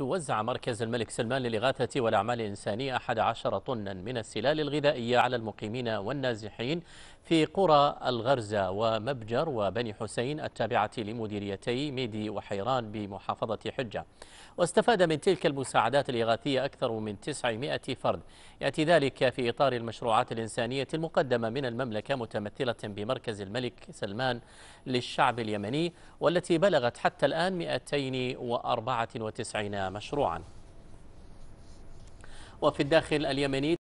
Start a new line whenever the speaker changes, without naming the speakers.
حيث وزع مركز الملك سلمان للإغاثة والأعمال الإنسانية 11 طنا من السلال الغذائية على المقيمين والنازحين في قرى الغرزة ومبجر وبني حسين التابعة لمديريتي ميدي وحيران بمحافظة حجة واستفاد من تلك المساعدات الإغاثية أكثر من 900 فرد يأتي ذلك في إطار المشروعات الإنسانية المقدمة من المملكة متمثلة بمركز الملك سلمان للشعب اليمني والتي بلغت حتى الآن 294 مشروعا وفي الداخل اليمني